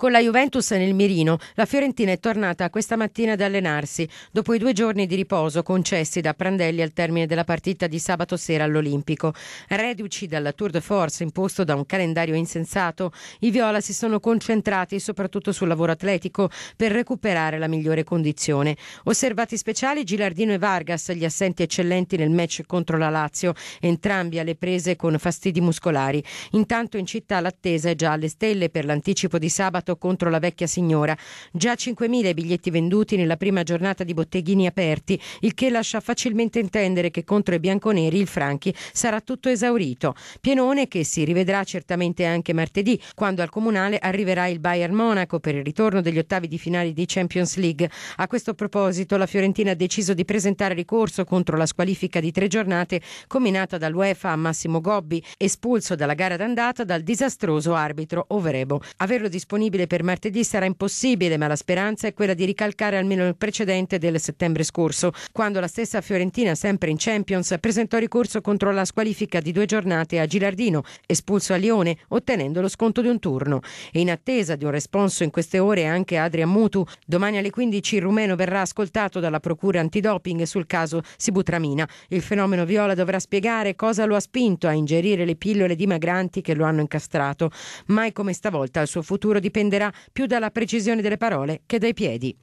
Con la Juventus nel mirino, la Fiorentina è tornata questa mattina ad allenarsi dopo i due giorni di riposo concessi da Prandelli al termine della partita di sabato sera all'Olimpico. Reduci dalla Tour de Force imposto da un calendario insensato, i viola si sono concentrati soprattutto sul lavoro atletico per recuperare la migliore condizione. Osservati speciali Gilardino e Vargas, gli assenti eccellenti nel match contro la Lazio, entrambi alle prese con fastidi muscolari. Intanto in città l'attesa è già alle stelle per l'anticipo di sabato scontato contro la vecchia signora. Già 5.000 i biglietti venduti nella prima giornata di botteghini aperti, il che lascia facilmente intendere che contro i bianconeri il Franchi sarà tutto esaurito. Pienone che si rivedrà certamente anche martedì, quando al comunale arriverà il Bayern Monaco per il ritorno degli ottavi di finale di Champions League. A questo proposito la Fiorentina ha deciso di presentare ricorso contro la squalifica di tre giornate combinata dall'UEFA a Massimo Gobbi, espulso dalla gara d'andata dal disastroso arbitro Overebo. Averlo disponibile disponibile per martedì sarà impossibile, ma la speranza è quella di ricalcare almeno il precedente del settembre scorso, quando la stessa Fiorentina, sempre in Champions, presentò ricorso contro la squalifica di due giornate a Gilardino, espulso a Lione, ottenendo lo sconto di un turno. E in attesa di un responso in queste ore anche Adrian Mutu, domani alle 15 il rumeno verrà ascoltato dalla procura antidoping sul caso Sibutramina. Il fenomeno viola dovrà spiegare cosa lo ha spinto a ingerire le pillole dimagranti che lo hanno incastrato. Mai come stavolta il suo futuro dipende dipenderà più dalla precisione delle parole che dai piedi.